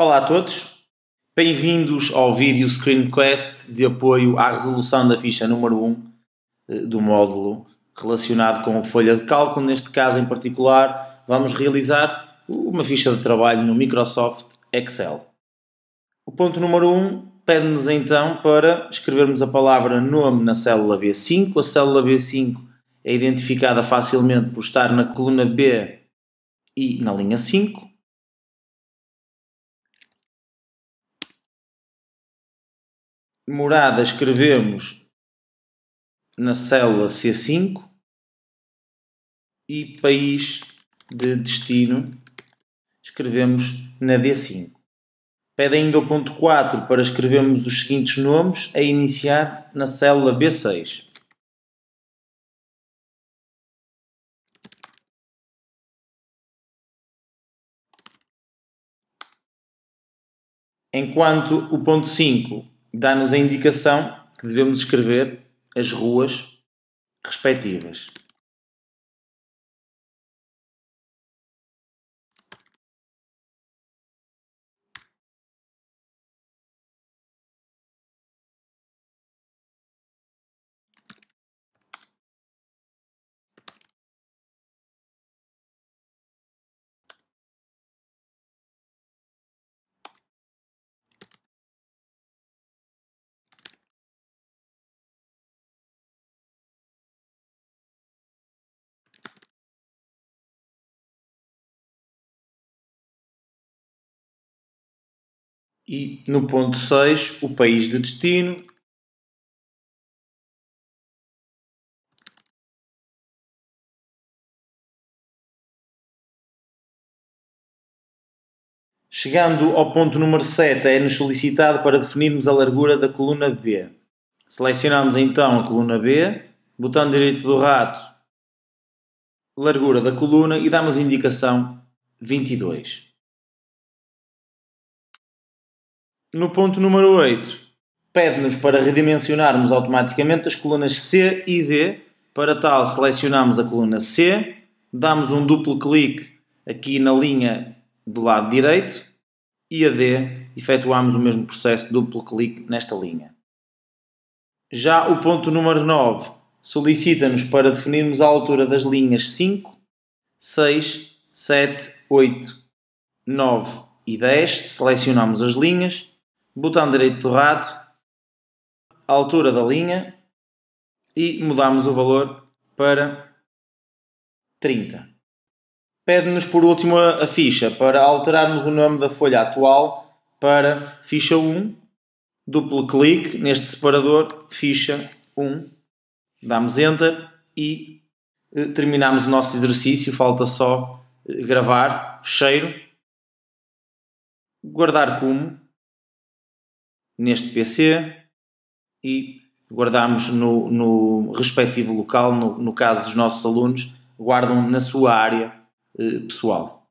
Olá a todos, bem-vindos ao vídeo ScreenQuest de apoio à resolução da ficha número 1 eh, do módulo relacionado com a folha de cálculo. Neste caso em particular, vamos realizar uma ficha de trabalho no Microsoft Excel. O ponto número 1 pede-nos então para escrevermos a palavra nome na célula B5. A célula B5 é identificada facilmente por estar na coluna B e na linha 5. morada escrevemos na célula C5 e país de destino escrevemos na D5. Pede ainda o ponto 4 para escrevermos os seguintes nomes a iniciar na célula B6. Enquanto o ponto 5 dá-nos a indicação que devemos escrever as ruas respectivas. E no ponto 6, o país de destino. Chegando ao ponto número 7, é-nos solicitado para definirmos a largura da coluna B. Selecionamos então a coluna B, botão direito do rato, largura da coluna e damos indicação 22. No ponto número 8, pede-nos para redimensionarmos automaticamente as colunas C e D. Para tal, selecionamos a coluna C, damos um duplo clique aqui na linha do lado direito e a D, efetuamos o mesmo processo, duplo clique nesta linha. Já o ponto número 9 solicita-nos para definirmos a altura das linhas 5, 6, 7, 8, 9 e 10, selecionamos as linhas botão direito do rato, altura da linha e mudamos o valor para 30. Pede-nos por último a ficha para alterarmos o nome da folha atual para ficha 1, duplo clique neste separador, ficha 1, damos enter e eh, terminamos o nosso exercício, falta só eh, gravar, fecheiro, guardar como neste PC e guardamos no, no respectivo local, no, no caso dos nossos alunos, guardam na sua área eh, pessoal.